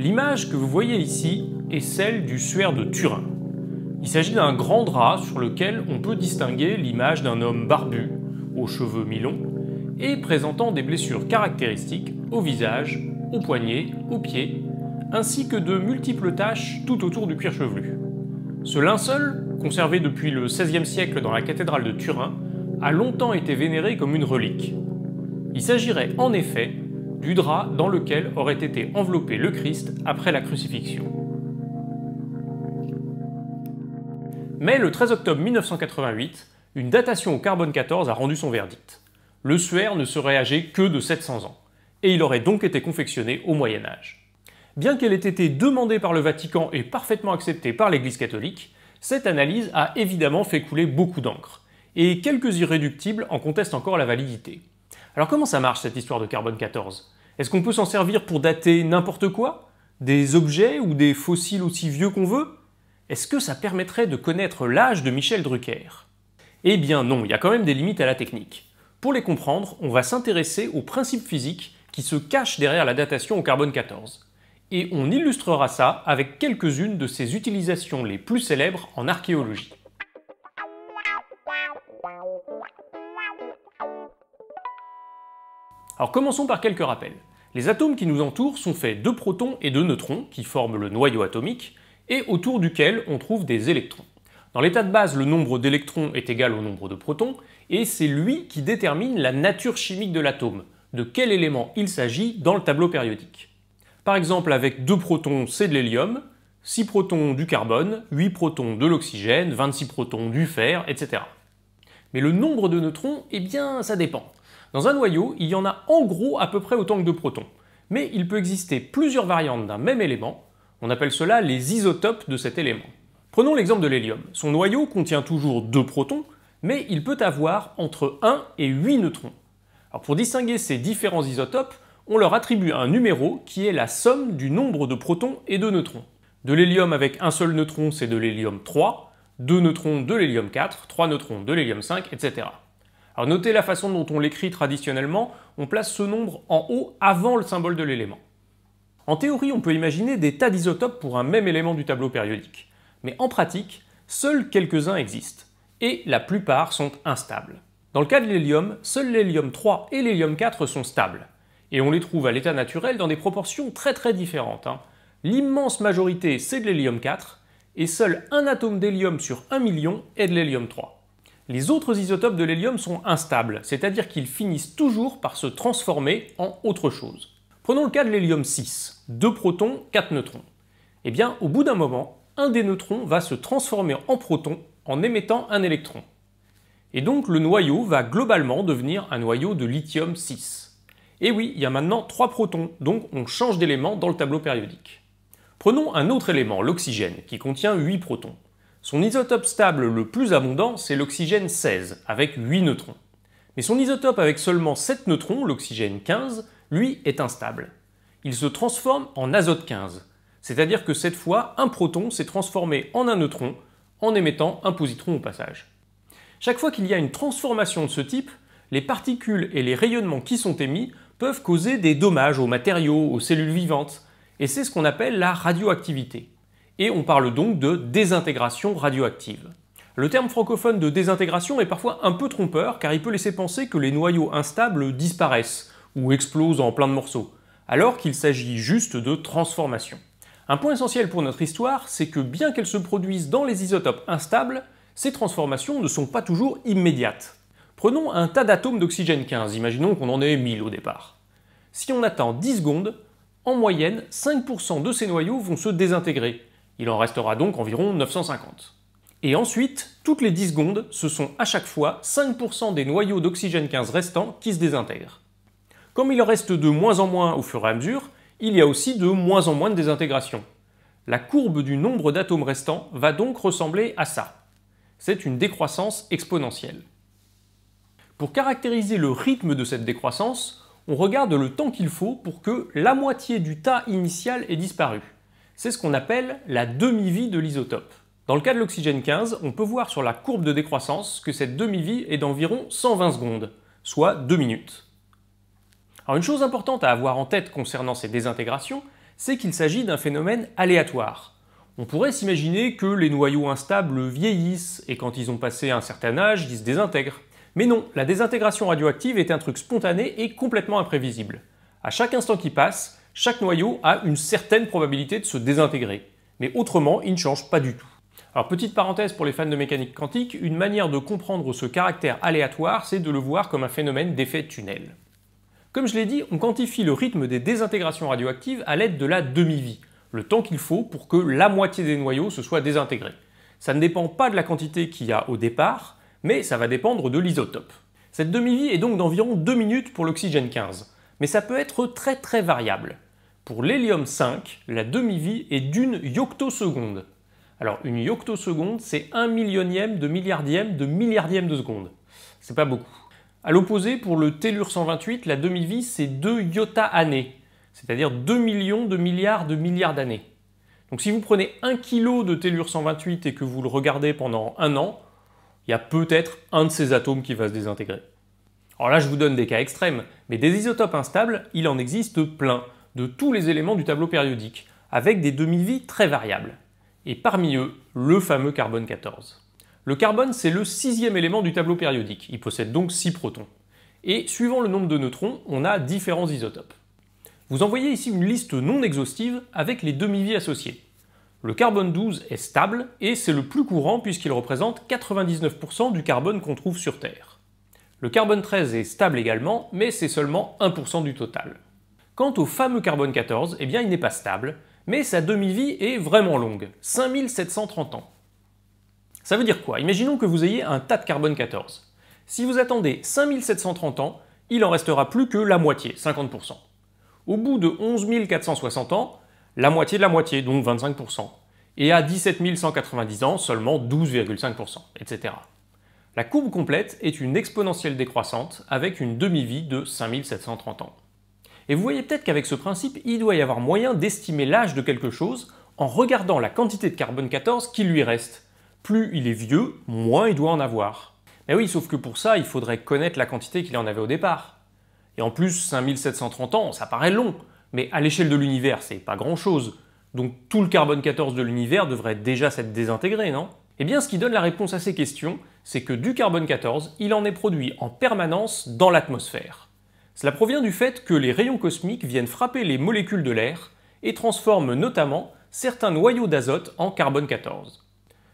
L'image que vous voyez ici est celle du suaire de Turin. Il s'agit d'un grand drap sur lequel on peut distinguer l'image d'un homme barbu, aux cheveux mi-longs, et présentant des blessures caractéristiques au visage, aux poignets, aux pieds, ainsi que de multiples taches tout autour du cuir chevelu. Ce linceul, conservé depuis le XVIe siècle dans la cathédrale de Turin, a longtemps été vénéré comme une relique. Il s'agirait en effet du drap dans lequel aurait été enveloppé le Christ après la crucifixion. Mais le 13 octobre 1988, une datation au carbone 14 a rendu son verdict. Le suaire ne serait âgé que de 700 ans, et il aurait donc été confectionné au Moyen Âge. Bien qu'elle ait été demandée par le Vatican et parfaitement acceptée par l'Église catholique, cette analyse a évidemment fait couler beaucoup d'encre, et quelques irréductibles en contestent encore la validité. Alors comment ça marche cette histoire de carbone 14 Est-ce qu'on peut s'en servir pour dater n'importe quoi Des objets ou des fossiles aussi vieux qu'on veut Est-ce que ça permettrait de connaître l'âge de Michel Drucker Eh bien non, il y a quand même des limites à la technique. Pour les comprendre, on va s'intéresser aux principes physiques qui se cachent derrière la datation au carbone 14. Et on illustrera ça avec quelques-unes de ses utilisations les plus célèbres en archéologie. Alors commençons par quelques rappels. Les atomes qui nous entourent sont faits de protons et de neutrons, qui forment le noyau atomique, et autour duquel on trouve des électrons. Dans l'état de base, le nombre d'électrons est égal au nombre de protons, et c'est lui qui détermine la nature chimique de l'atome, de quel élément il s'agit dans le tableau périodique. Par exemple, avec deux protons, c'est de l'hélium, 6 protons du carbone, 8 protons de l'oxygène, 26 protons du fer, etc. Mais le nombre de neutrons, eh bien, ça dépend. Dans un noyau, il y en a en gros à peu près autant que de protons. Mais il peut exister plusieurs variantes d'un même élément, on appelle cela les isotopes de cet élément. Prenons l'exemple de l'hélium. Son noyau contient toujours deux protons, mais il peut avoir entre 1 et 8 neutrons. pour distinguer ces différents isotopes, on leur attribue un numéro qui est la somme du nombre de protons et de neutrons. De l'hélium avec un seul neutron, c'est de l'hélium 3, deux neutrons de l'hélium 4, 3 neutrons de l'hélium 5, etc. Alors notez la façon dont on l'écrit traditionnellement, on place ce nombre en haut avant le symbole de l'élément. En théorie, on peut imaginer des tas d'isotopes pour un même élément du tableau périodique, mais en pratique, seuls quelques-uns existent, et la plupart sont instables. Dans le cas de l'hélium, seuls l'hélium 3 et l'hélium 4 sont stables, et on les trouve à l'état naturel dans des proportions très très différentes. Hein. L'immense majorité, c'est de l'hélium 4, et seul un atome d'hélium sur un million est de l'hélium 3 les autres isotopes de l'hélium sont instables, c'est-à-dire qu'ils finissent toujours par se transformer en autre chose. Prenons le cas de l'hélium 6, 2 protons, 4 neutrons. Eh bien, au bout d'un moment, un des neutrons va se transformer en proton en émettant un électron. Et donc le noyau va globalement devenir un noyau de lithium 6. Et eh oui, il y a maintenant 3 protons, donc on change d'élément dans le tableau périodique. Prenons un autre élément, l'oxygène, qui contient 8 protons. Son isotope stable le plus abondant, c'est l'oxygène 16, avec 8 neutrons. Mais son isotope avec seulement 7 neutrons, l'oxygène 15, lui est instable. Il se transforme en azote 15, c'est-à-dire que cette fois, un proton s'est transformé en un neutron en émettant un positron au passage. Chaque fois qu'il y a une transformation de ce type, les particules et les rayonnements qui sont émis peuvent causer des dommages aux matériaux, aux cellules vivantes, et c'est ce qu'on appelle la radioactivité et on parle donc de désintégration radioactive. Le terme francophone de désintégration est parfois un peu trompeur car il peut laisser penser que les noyaux instables disparaissent ou explosent en plein de morceaux, alors qu'il s'agit juste de transformation. Un point essentiel pour notre histoire, c'est que bien qu'elles se produisent dans les isotopes instables, ces transformations ne sont pas toujours immédiates. Prenons un tas d'atomes d'oxygène 15, imaginons qu'on en ait 1000 au départ. Si on attend 10 secondes, en moyenne, 5% de ces noyaux vont se désintégrer, il en restera donc environ 950. Et ensuite, toutes les 10 secondes, ce sont à chaque fois 5% des noyaux d'oxygène 15 restants qui se désintègrent. Comme il en reste de moins en moins au fur et à mesure, il y a aussi de moins en moins de désintégration. La courbe du nombre d'atomes restants va donc ressembler à ça. C'est une décroissance exponentielle. Pour caractériser le rythme de cette décroissance, on regarde le temps qu'il faut pour que la moitié du tas initial ait disparu c'est ce qu'on appelle la demi-vie de l'isotope. Dans le cas de l'oxygène 15, on peut voir sur la courbe de décroissance que cette demi-vie est d'environ 120 secondes, soit 2 minutes. Alors une chose importante à avoir en tête concernant ces désintégrations, c'est qu'il s'agit d'un phénomène aléatoire. On pourrait s'imaginer que les noyaux instables vieillissent et quand ils ont passé un certain âge, ils se désintègrent. Mais non, la désintégration radioactive est un truc spontané et complètement imprévisible. À chaque instant qui passe, chaque noyau a une certaine probabilité de se désintégrer. Mais autrement, il ne change pas du tout. Alors petite parenthèse pour les fans de mécanique quantique, une manière de comprendre ce caractère aléatoire, c'est de le voir comme un phénomène d'effet tunnel. Comme je l'ai dit, on quantifie le rythme des désintégrations radioactives à l'aide de la demi-vie, le temps qu'il faut pour que la moitié des noyaux se soient désintégrés. Ça ne dépend pas de la quantité qu'il y a au départ, mais ça va dépendre de l'isotope. Cette demi-vie est donc d'environ 2 minutes pour l'oxygène 15, mais ça peut être très très variable. Pour l'hélium 5, la demi-vie est d'une yoctoseconde. Alors une yoctoseconde, c'est un millionième de milliardième de milliardième de seconde. C'est pas beaucoup. À l'opposé, pour le tellure 128, la demi-vie, c'est deux iota années, c'est-à-dire 2 millions de milliards de milliards d'années. Donc si vous prenez un kilo de tellure 128 et que vous le regardez pendant un an, il y a peut-être un de ces atomes qui va se désintégrer. Alors là, je vous donne des cas extrêmes, mais des isotopes instables, il en existe plein de tous les éléments du tableau périodique, avec des demi-vies très variables. Et parmi eux, le fameux carbone 14. Le carbone, c'est le sixième élément du tableau périodique, il possède donc 6 protons. Et suivant le nombre de neutrons, on a différents isotopes. Vous en voyez ici une liste non exhaustive avec les demi-vies associées. Le carbone 12 est stable et c'est le plus courant puisqu'il représente 99% du carbone qu'on trouve sur Terre. Le carbone 13 est stable également, mais c'est seulement 1% du total. Quant au fameux carbone 14, eh bien il n'est pas stable, mais sa demi-vie est vraiment longue, 5730 ans. Ça veut dire quoi Imaginons que vous ayez un tas de carbone 14. Si vous attendez 5730 ans, il en restera plus que la moitié, 50%. Au bout de 11 460 ans, la moitié de la moitié, donc 25%. Et à 17 190 ans, seulement 12,5%, etc. La courbe complète est une exponentielle décroissante avec une demi-vie de 5730 ans. Et vous voyez peut-être qu'avec ce principe, il doit y avoir moyen d'estimer l'âge de quelque chose en regardant la quantité de carbone 14 qui lui reste. Plus il est vieux, moins il doit en avoir. Mais oui, sauf que pour ça, il faudrait connaître la quantité qu'il en avait au départ. Et en plus, 5730 ans, ça paraît long, mais à l'échelle de l'univers, c'est pas grand-chose. Donc tout le carbone 14 de l'univers devrait déjà s'être désintégré, non Eh bien, ce qui donne la réponse à ces questions, c'est que du carbone 14, il en est produit en permanence dans l'atmosphère. Cela provient du fait que les rayons cosmiques viennent frapper les molécules de l'air et transforment notamment certains noyaux d'azote en carbone 14.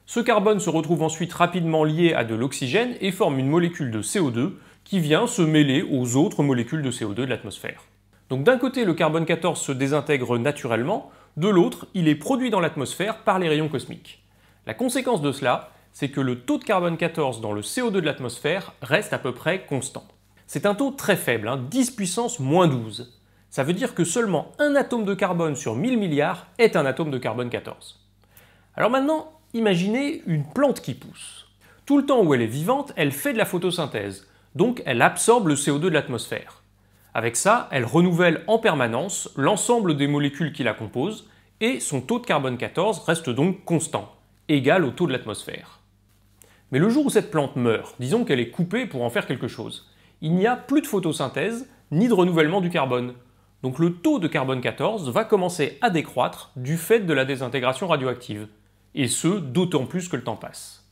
Ce carbone se retrouve ensuite rapidement lié à de l'oxygène et forme une molécule de CO2 qui vient se mêler aux autres molécules de CO2 de l'atmosphère. Donc d'un côté, le carbone 14 se désintègre naturellement, de l'autre, il est produit dans l'atmosphère par les rayons cosmiques. La conséquence de cela, c'est que le taux de carbone 14 dans le CO2 de l'atmosphère reste à peu près constant. C'est un taux très faible, 10 hein, puissance moins 12. Ça veut dire que seulement un atome de carbone sur 1000 milliards est un atome de carbone 14. Alors maintenant, imaginez une plante qui pousse. Tout le temps où elle est vivante, elle fait de la photosynthèse, donc elle absorbe le CO2 de l'atmosphère. Avec ça, elle renouvelle en permanence l'ensemble des molécules qui la composent, et son taux de carbone 14 reste donc constant, égal au taux de l'atmosphère. Mais le jour où cette plante meurt, disons qu'elle est coupée pour en faire quelque chose, il n'y a plus de photosynthèse ni de renouvellement du carbone. Donc le taux de carbone 14 va commencer à décroître du fait de la désintégration radioactive, et ce d'autant plus que le temps passe.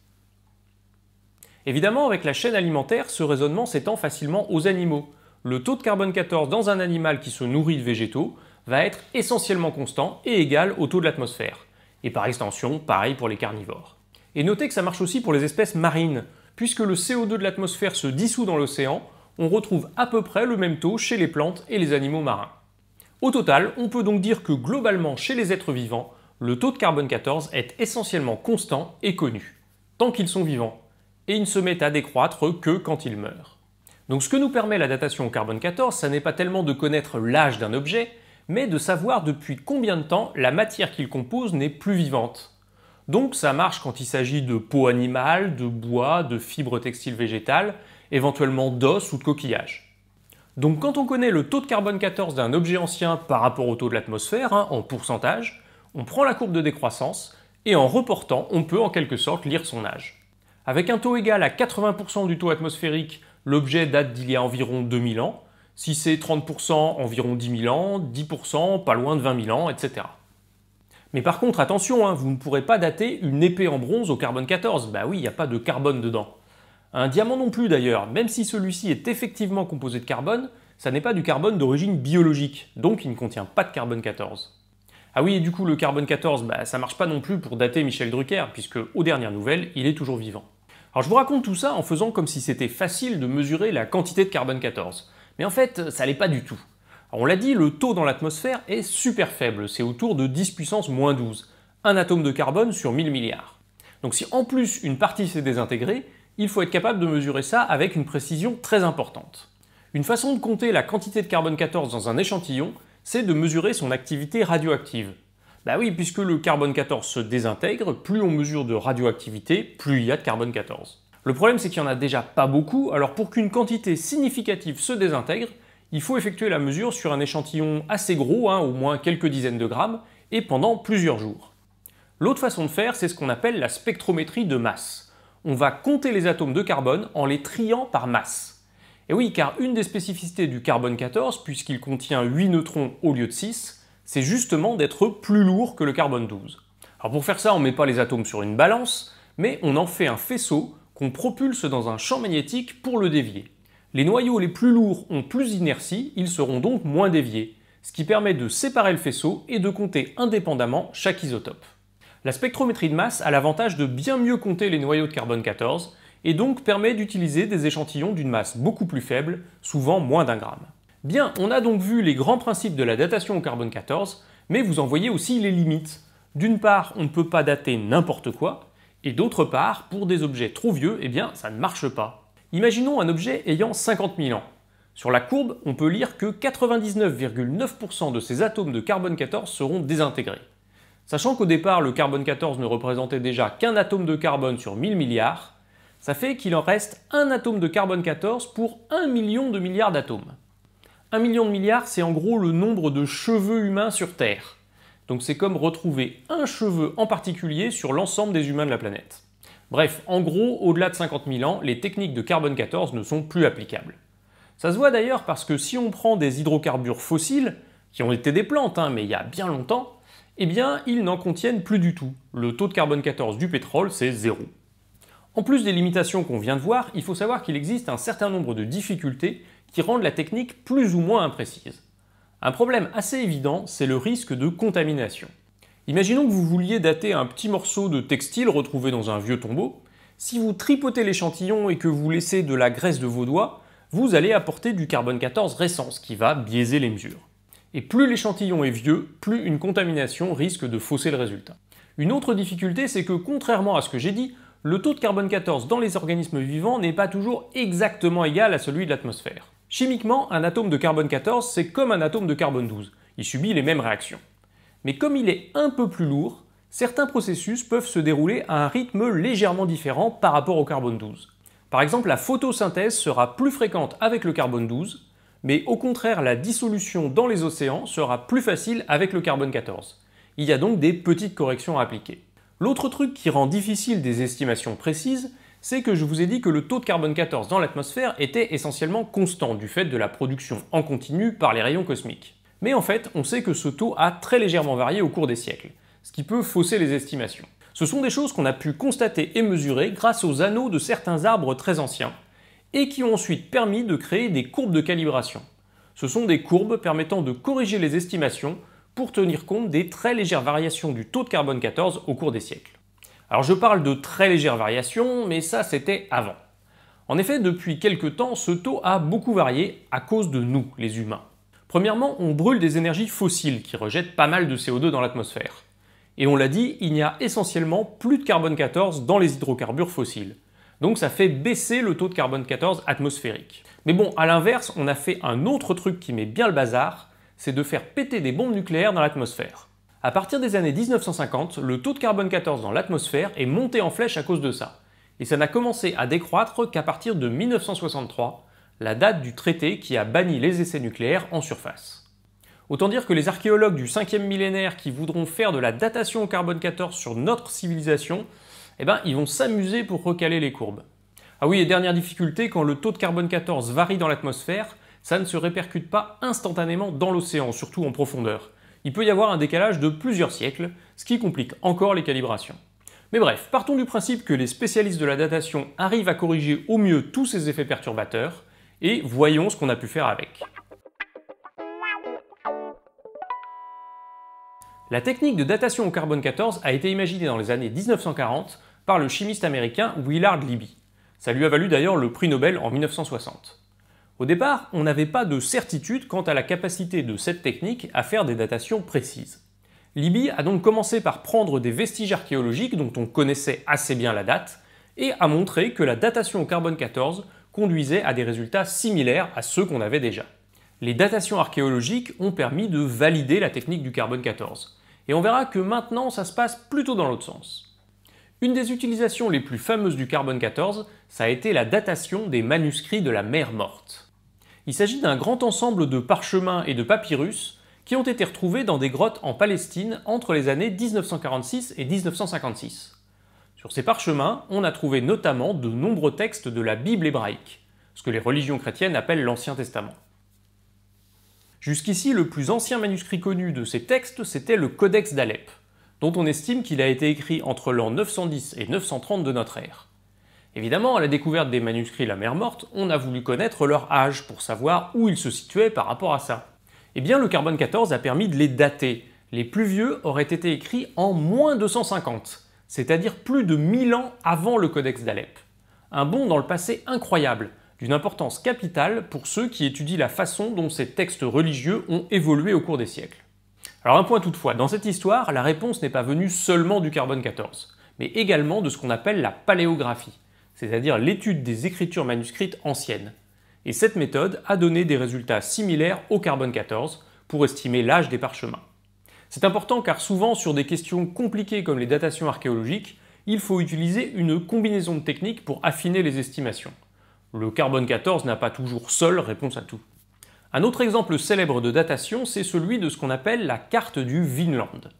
Évidemment, avec la chaîne alimentaire, ce raisonnement s'étend facilement aux animaux. Le taux de carbone 14 dans un animal qui se nourrit de végétaux va être essentiellement constant et égal au taux de l'atmosphère. Et par extension, pareil pour les carnivores. Et notez que ça marche aussi pour les espèces marines, puisque le CO2 de l'atmosphère se dissout dans l'océan, on retrouve à peu près le même taux chez les plantes et les animaux marins. Au total, on peut donc dire que globalement chez les êtres vivants, le taux de carbone 14 est essentiellement constant et connu, tant qu'ils sont vivants, et il ne se met à décroître que quand ils meurent. Donc ce que nous permet la datation au carbone 14, ça n'est pas tellement de connaître l'âge d'un objet, mais de savoir depuis combien de temps la matière qu'il compose n'est plus vivante. Donc ça marche quand il s'agit de peau animale, de bois, de fibres textiles végétales, éventuellement d'os ou de coquillages. Donc quand on connaît le taux de carbone 14 d'un objet ancien par rapport au taux de l'atmosphère, hein, en pourcentage, on prend la courbe de décroissance et en reportant, on peut en quelque sorte lire son âge. Avec un taux égal à 80% du taux atmosphérique, l'objet date d'il y a environ 2000 ans. Si c'est 30%, environ 10 000 ans, 10%, pas loin de 20 000 ans, etc. Mais par contre, attention, hein, vous ne pourrez pas dater une épée en bronze au carbone 14. Bah oui, il n'y a pas de carbone dedans. Un diamant non plus d'ailleurs, même si celui-ci est effectivement composé de carbone, ça n'est pas du carbone d'origine biologique, donc il ne contient pas de carbone 14. Ah oui, et du coup le carbone 14, bah, ça marche pas non plus pour dater Michel Drucker, puisque aux dernières nouvelles, il est toujours vivant. Alors je vous raconte tout ça en faisant comme si c'était facile de mesurer la quantité de carbone 14. Mais en fait, ça l'est pas du tout. on l'a dit, le taux dans l'atmosphère est super faible, c'est autour de 10 puissance moins 12, un atome de carbone sur 1000 milliards. Donc si en plus une partie s'est désintégrée, il faut être capable de mesurer ça avec une précision très importante. Une façon de compter la quantité de carbone 14 dans un échantillon, c'est de mesurer son activité radioactive. Bah oui, puisque le carbone 14 se désintègre, plus on mesure de radioactivité, plus il y a de carbone 14. Le problème c'est qu'il n'y en a déjà pas beaucoup, alors pour qu'une quantité significative se désintègre, il faut effectuer la mesure sur un échantillon assez gros, hein, au moins quelques dizaines de grammes, et pendant plusieurs jours. L'autre façon de faire, c'est ce qu'on appelle la spectrométrie de masse on va compter les atomes de carbone en les triant par masse. Et oui, car une des spécificités du carbone 14, puisqu'il contient 8 neutrons au lieu de 6, c'est justement d'être plus lourd que le carbone 12. Alors pour faire ça, on ne met pas les atomes sur une balance, mais on en fait un faisceau qu'on propulse dans un champ magnétique pour le dévier. Les noyaux les plus lourds ont plus d'inertie, ils seront donc moins déviés, ce qui permet de séparer le faisceau et de compter indépendamment chaque isotope. La spectrométrie de masse a l'avantage de bien mieux compter les noyaux de carbone 14 et donc permet d'utiliser des échantillons d'une masse beaucoup plus faible, souvent moins d'un gramme. Bien, on a donc vu les grands principes de la datation au carbone 14, mais vous en voyez aussi les limites. D'une part, on ne peut pas dater n'importe quoi, et d'autre part, pour des objets trop vieux, eh bien, ça ne marche pas. Imaginons un objet ayant 50 000 ans. Sur la courbe, on peut lire que 99,9% de ces atomes de carbone 14 seront désintégrés. Sachant qu'au départ, le carbone 14 ne représentait déjà qu'un atome de carbone sur 1000 milliards, ça fait qu'il en reste un atome de carbone 14 pour 1 million de milliards d'atomes. Un million de milliards, c'est en gros le nombre de cheveux humains sur Terre. Donc c'est comme retrouver un cheveu en particulier sur l'ensemble des humains de la planète. Bref, en gros, au-delà de 50 000 ans, les techniques de carbone 14 ne sont plus applicables. Ça se voit d'ailleurs parce que si on prend des hydrocarbures fossiles, qui ont été des plantes, hein, mais il y a bien longtemps, eh bien, ils n'en contiennent plus du tout. Le taux de carbone 14 du pétrole, c'est zéro. En plus des limitations qu'on vient de voir, il faut savoir qu'il existe un certain nombre de difficultés qui rendent la technique plus ou moins imprécise. Un problème assez évident, c'est le risque de contamination. Imaginons que vous vouliez dater un petit morceau de textile retrouvé dans un vieux tombeau. Si vous tripotez l'échantillon et que vous laissez de la graisse de vos doigts, vous allez apporter du carbone 14 récent, ce qui va biaiser les mesures. Et plus l'échantillon est vieux, plus une contamination risque de fausser le résultat. Une autre difficulté, c'est que contrairement à ce que j'ai dit, le taux de carbone 14 dans les organismes vivants n'est pas toujours exactement égal à celui de l'atmosphère. Chimiquement, un atome de carbone 14, c'est comme un atome de carbone 12. Il subit les mêmes réactions. Mais comme il est un peu plus lourd, certains processus peuvent se dérouler à un rythme légèrement différent par rapport au carbone 12. Par exemple, la photosynthèse sera plus fréquente avec le carbone 12, mais au contraire la dissolution dans les océans sera plus facile avec le carbone 14. Il y a donc des petites corrections à appliquer. L'autre truc qui rend difficile des estimations précises, c'est que je vous ai dit que le taux de carbone 14 dans l'atmosphère était essentiellement constant du fait de la production en continu par les rayons cosmiques. Mais en fait, on sait que ce taux a très légèrement varié au cours des siècles, ce qui peut fausser les estimations. Ce sont des choses qu'on a pu constater et mesurer grâce aux anneaux de certains arbres très anciens, et qui ont ensuite permis de créer des courbes de calibration. Ce sont des courbes permettant de corriger les estimations pour tenir compte des très légères variations du taux de carbone 14 au cours des siècles. Alors je parle de très légères variations, mais ça c'était avant. En effet, depuis quelques temps, ce taux a beaucoup varié à cause de nous, les humains. Premièrement, on brûle des énergies fossiles qui rejettent pas mal de CO2 dans l'atmosphère. Et on l'a dit, il n'y a essentiellement plus de carbone 14 dans les hydrocarbures fossiles. Donc ça fait baisser le taux de carbone 14 atmosphérique. Mais bon, à l'inverse, on a fait un autre truc qui met bien le bazar, c'est de faire péter des bombes nucléaires dans l'atmosphère. À partir des années 1950, le taux de carbone 14 dans l'atmosphère est monté en flèche à cause de ça. Et ça n'a commencé à décroître qu'à partir de 1963, la date du traité qui a banni les essais nucléaires en surface. Autant dire que les archéologues du 5e millénaire qui voudront faire de la datation au carbone 14 sur notre civilisation eh bien ils vont s'amuser pour recaler les courbes. Ah oui, et dernière difficulté, quand le taux de carbone 14 varie dans l'atmosphère, ça ne se répercute pas instantanément dans l'océan, surtout en profondeur. Il peut y avoir un décalage de plusieurs siècles, ce qui complique encore les calibrations. Mais bref, partons du principe que les spécialistes de la datation arrivent à corriger au mieux tous ces effets perturbateurs, et voyons ce qu'on a pu faire avec. La technique de datation au carbone 14 a été imaginée dans les années 1940 par le chimiste américain Willard Libby. Ça lui a valu d'ailleurs le prix Nobel en 1960. Au départ, on n'avait pas de certitude quant à la capacité de cette technique à faire des datations précises. Libby a donc commencé par prendre des vestiges archéologiques dont on connaissait assez bien la date et a montré que la datation au carbone 14 conduisait à des résultats similaires à ceux qu'on avait déjà. Les datations archéologiques ont permis de valider la technique du carbone 14 et on verra que maintenant ça se passe plutôt dans l'autre sens. Une des utilisations les plus fameuses du carbone 14, ça a été la datation des manuscrits de la mer morte. Il s'agit d'un grand ensemble de parchemins et de papyrus qui ont été retrouvés dans des grottes en Palestine entre les années 1946 et 1956. Sur ces parchemins, on a trouvé notamment de nombreux textes de la Bible hébraïque, ce que les religions chrétiennes appellent l'Ancien Testament. Jusqu'ici, le plus ancien manuscrit connu de ces textes, c'était le Codex d'Alep, dont on estime qu'il a été écrit entre l'an 910 et 930 de notre ère. Évidemment, à la découverte des manuscrits La Mer Morte, on a voulu connaître leur âge pour savoir où ils se situaient par rapport à ça. Eh bien, le carbone 14 a permis de les dater. Les plus vieux auraient été écrits en moins 250, c'est-à-dire plus de 1000 ans avant le Codex d'Alep. Un bond dans le passé incroyable, d'une importance capitale pour ceux qui étudient la façon dont ces textes religieux ont évolué au cours des siècles. Alors un point toutefois, dans cette histoire, la réponse n'est pas venue seulement du carbone 14, mais également de ce qu'on appelle la paléographie, c'est-à-dire l'étude des écritures manuscrites anciennes. Et cette méthode a donné des résultats similaires au carbone 14 pour estimer l'âge des parchemins. C'est important car souvent sur des questions compliquées comme les datations archéologiques, il faut utiliser une combinaison de techniques pour affiner les estimations. Le carbone 14 n'a pas toujours seul réponse à tout. Un autre exemple célèbre de datation, c'est celui de ce qu'on appelle la carte du Vinland.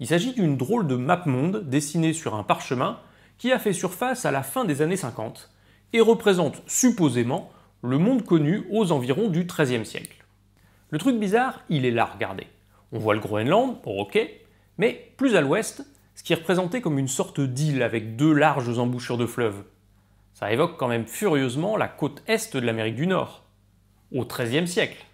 Il s'agit d'une drôle de map monde dessinée sur un parchemin qui a fait surface à la fin des années 50 et représente supposément le monde connu aux environs du XIIIe siècle. Le truc bizarre, il est là, regardez. On voit le Groenland, ok, mais plus à l'ouest, ce qui est représenté comme une sorte d'île avec deux larges embouchures de fleuves, ça évoque quand même furieusement la côte est de l'Amérique du Nord, au XIIIe siècle.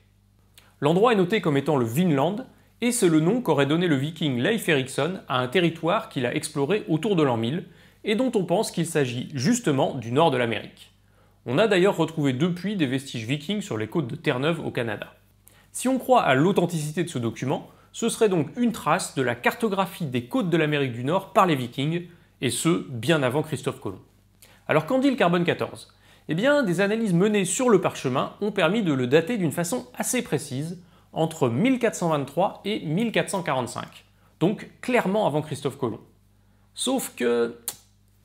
L'endroit est noté comme étant le Vinland, et c'est le nom qu'aurait donné le viking Leif Erikson à un territoire qu'il a exploré autour de l'an 1000, et dont on pense qu'il s'agit justement du nord de l'Amérique. On a d'ailleurs retrouvé depuis des vestiges vikings sur les côtes de Terre-Neuve au Canada. Si on croit à l'authenticité de ce document, ce serait donc une trace de la cartographie des côtes de l'Amérique du Nord par les vikings, et ce, bien avant Christophe Colomb. Alors qu'en dit le carbone 14 Eh bien, des analyses menées sur le parchemin ont permis de le dater d'une façon assez précise, entre 1423 et 1445, donc clairement avant Christophe Colomb. Sauf que,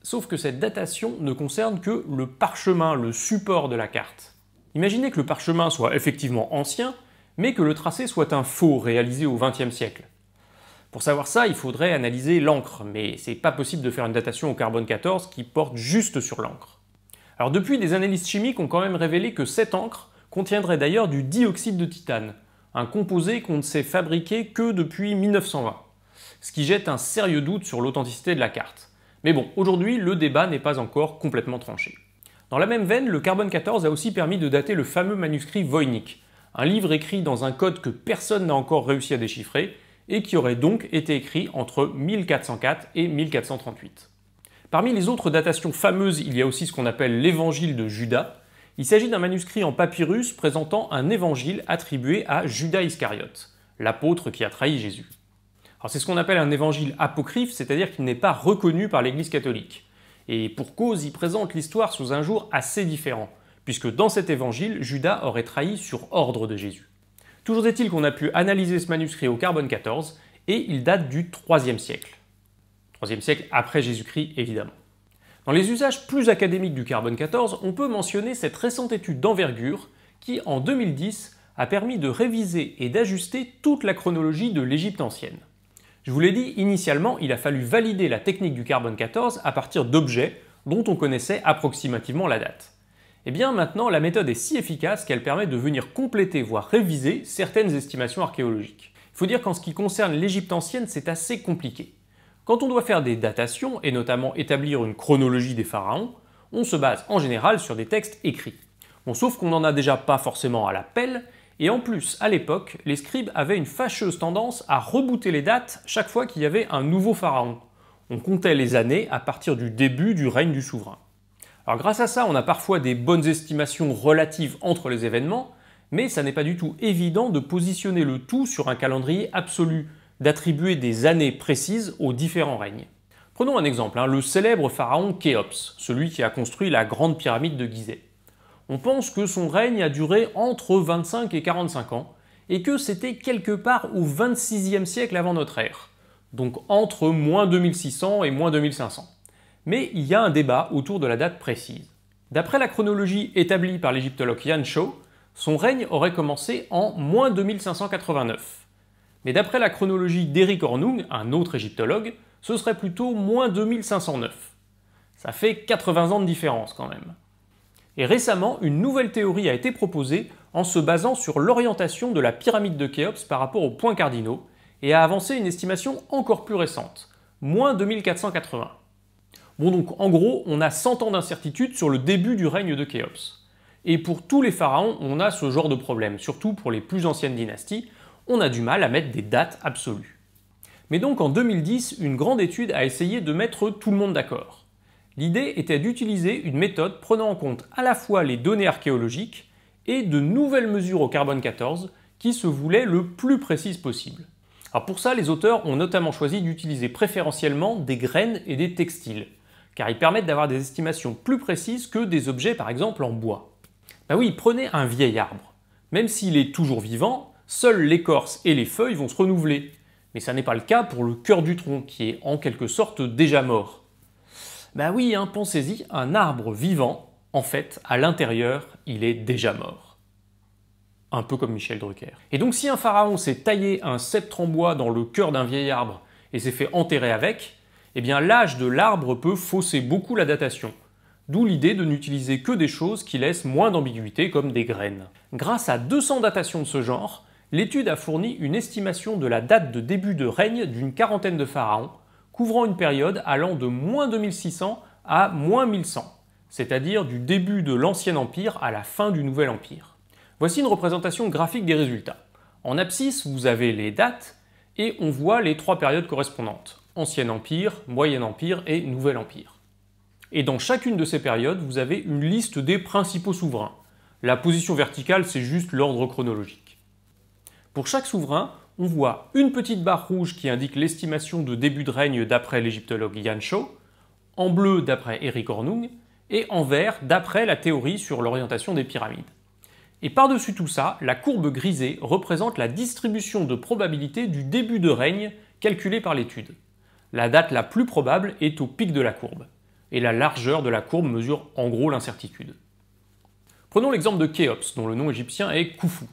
sauf que cette datation ne concerne que le parchemin, le support de la carte. Imaginez que le parchemin soit effectivement ancien, mais que le tracé soit un faux réalisé au XXe siècle. Pour savoir ça, il faudrait analyser l'encre, mais c'est pas possible de faire une datation au carbone 14 qui porte juste sur l'encre. Alors depuis, des analystes chimiques ont quand même révélé que cette encre contiendrait d'ailleurs du dioxyde de titane, un composé qu'on ne sait fabriquer que depuis 1920, ce qui jette un sérieux doute sur l'authenticité de la carte. Mais bon, aujourd'hui, le débat n'est pas encore complètement tranché. Dans la même veine, le carbone 14 a aussi permis de dater le fameux manuscrit Voynich, un livre écrit dans un code que personne n'a encore réussi à déchiffrer, et qui aurait donc été écrit entre 1404 et 1438. Parmi les autres datations fameuses, il y a aussi ce qu'on appelle l'évangile de Judas. Il s'agit d'un manuscrit en papyrus présentant un évangile attribué à Judas Iscariote, l'apôtre qui a trahi Jésus. c'est ce qu'on appelle un évangile apocryphe, c'est-à-dire qu'il n'est pas reconnu par l'Église catholique. Et pour cause, il présente l'histoire sous un jour assez différent, puisque dans cet évangile, Judas aurait trahi sur ordre de Jésus. Toujours est-il qu'on a pu analyser ce manuscrit au carbone 14 et il date du 3e siècle. 3e siècle après Jésus-Christ évidemment. Dans les usages plus académiques du carbone 14, on peut mentionner cette récente étude d'envergure qui, en 2010, a permis de réviser et d'ajuster toute la chronologie de l'Égypte ancienne. Je vous l'ai dit, initialement, il a fallu valider la technique du carbone 14 à partir d'objets dont on connaissait approximativement la date. Et eh bien maintenant, la méthode est si efficace qu'elle permet de venir compléter, voire réviser, certaines estimations archéologiques. Il faut dire qu'en ce qui concerne l'Égypte ancienne, c'est assez compliqué. Quand on doit faire des datations, et notamment établir une chronologie des pharaons, on se base en général sur des textes écrits. On sauf qu'on n'en a déjà pas forcément à la pelle, et en plus, à l'époque, les scribes avaient une fâcheuse tendance à rebooter les dates chaque fois qu'il y avait un nouveau pharaon. On comptait les années à partir du début du règne du souverain grâce à ça, on a parfois des bonnes estimations relatives entre les événements, mais ça n'est pas du tout évident de positionner le tout sur un calendrier absolu, d'attribuer des années précises aux différents règnes. Prenons un exemple, hein, le célèbre pharaon Khéops, celui qui a construit la grande pyramide de Gizeh. On pense que son règne a duré entre 25 et 45 ans, et que c'était quelque part au 26e siècle avant notre ère, donc entre moins 2600 et moins 2500. Mais il y a un débat autour de la date précise. D'après la chronologie établie par l'égyptologue Yan Shou, son règne aurait commencé en moins 2589. Mais d'après la chronologie d'Eric Hornung, un autre égyptologue, ce serait plutôt moins 2509. Ça fait 80 ans de différence quand même. Et récemment, une nouvelle théorie a été proposée en se basant sur l'orientation de la pyramide de Khéops par rapport aux points cardinaux, et a avancé une estimation encore plus récente, moins 2480. Bon, donc en gros, on a 100 ans d'incertitude sur le début du règne de Khéops. Et pour tous les pharaons, on a ce genre de problème, surtout pour les plus anciennes dynasties, on a du mal à mettre des dates absolues. Mais donc en 2010, une grande étude a essayé de mettre tout le monde d'accord. L'idée était d'utiliser une méthode prenant en compte à la fois les données archéologiques et de nouvelles mesures au carbone 14 qui se voulaient le plus précises possible. Alors pour ça, les auteurs ont notamment choisi d'utiliser préférentiellement des graines et des textiles car ils permettent d'avoir des estimations plus précises que des objets par exemple en bois. Bah oui, prenez un vieil arbre. Même s'il est toujours vivant, seules l'écorce et les feuilles vont se renouveler. Mais ça n'est pas le cas pour le cœur du tronc, qui est en quelque sorte déjà mort. Bah oui, hein, pensez-y, un arbre vivant, en fait, à l'intérieur, il est déjà mort. Un peu comme Michel Drucker. Et donc si un pharaon s'est taillé un sceptre en bois dans le cœur d'un vieil arbre et s'est fait enterrer avec, eh bien l'âge de l'arbre peut fausser beaucoup la datation. D'où l'idée de n'utiliser que des choses qui laissent moins d'ambiguïté comme des graines. Grâce à 200 datations de ce genre, l'étude a fourni une estimation de la date de début de règne d'une quarantaine de pharaons, couvrant une période allant de moins 2600 à moins 1100, c'est-à-dire du début de l'Ancien Empire à la fin du Nouvel Empire. Voici une représentation graphique des résultats. En abscisse, vous avez les dates et on voit les trois périodes correspondantes. Ancien Empire, Moyen Empire et Nouvel Empire. Et dans chacune de ces périodes, vous avez une liste des principaux souverains. La position verticale, c'est juste l'ordre chronologique. Pour chaque souverain, on voit une petite barre rouge qui indique l'estimation de début de règne d'après l'égyptologue Yan en bleu d'après Eric Hornung, et en vert d'après la théorie sur l'orientation des pyramides. Et par-dessus tout ça, la courbe grisée représente la distribution de probabilité du début de règne calculée par l'étude. La date la plus probable est au pic de la courbe, et la largeur de la courbe mesure en gros l'incertitude. Prenons l'exemple de Khéops, dont le nom égyptien est Khufu.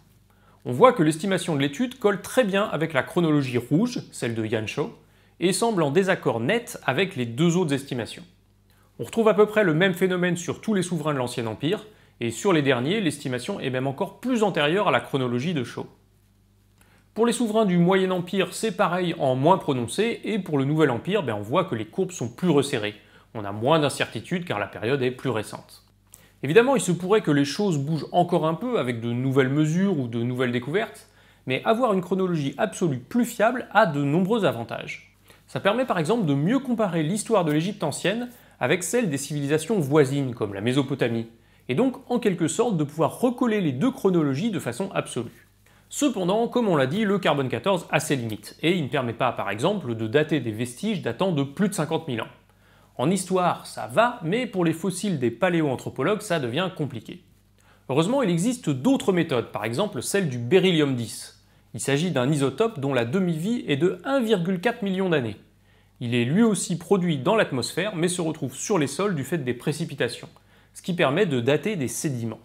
On voit que l'estimation de l'étude colle très bien avec la chronologie rouge, celle de Yan Yansho, et semble en désaccord net avec les deux autres estimations. On retrouve à peu près le même phénomène sur tous les souverains de l'Ancien Empire, et sur les derniers, l'estimation est même encore plus antérieure à la chronologie de Shaw. Pour les souverains du Moyen Empire, c'est pareil en moins prononcé, et pour le Nouvel Empire, ben, on voit que les courbes sont plus resserrées. On a moins d'incertitudes car la période est plus récente. Évidemment, il se pourrait que les choses bougent encore un peu avec de nouvelles mesures ou de nouvelles découvertes, mais avoir une chronologie absolue plus fiable a de nombreux avantages. Ça permet par exemple de mieux comparer l'histoire de l'Égypte ancienne avec celle des civilisations voisines comme la Mésopotamie, et donc en quelque sorte de pouvoir recoller les deux chronologies de façon absolue. Cependant, comme on l'a dit, le carbone 14 a ses limites, et il ne permet pas, par exemple, de dater des vestiges datant de plus de 50 000 ans. En histoire, ça va, mais pour les fossiles des paléoanthropologues, ça devient compliqué. Heureusement, il existe d'autres méthodes, par exemple celle du beryllium 10. Il s'agit d'un isotope dont la demi-vie est de 1,4 million d'années. Il est lui aussi produit dans l'atmosphère, mais se retrouve sur les sols du fait des précipitations, ce qui permet de dater des sédiments.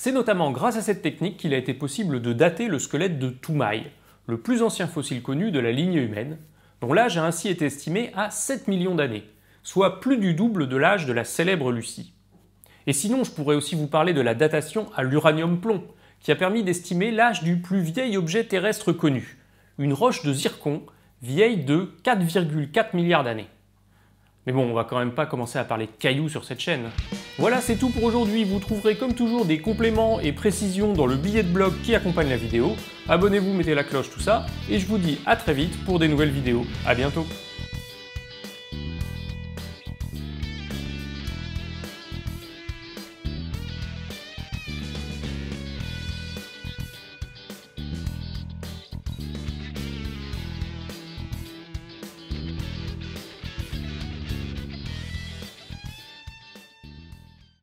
C'est notamment grâce à cette technique qu'il a été possible de dater le squelette de Toumaï, le plus ancien fossile connu de la lignée humaine, dont l'âge a ainsi été estimé à 7 millions d'années, soit plus du double de l'âge de la célèbre Lucie. Et sinon, je pourrais aussi vous parler de la datation à l'uranium-plomb, qui a permis d'estimer l'âge du plus vieil objet terrestre connu, une roche de zircon vieille de 4,4 milliards d'années. Mais bon, on va quand même pas commencer à parler de cailloux sur cette chaîne. Voilà, c'est tout pour aujourd'hui. Vous trouverez comme toujours des compléments et précisions dans le billet de blog qui accompagne la vidéo. Abonnez-vous, mettez la cloche, tout ça. Et je vous dis à très vite pour des nouvelles vidéos. A bientôt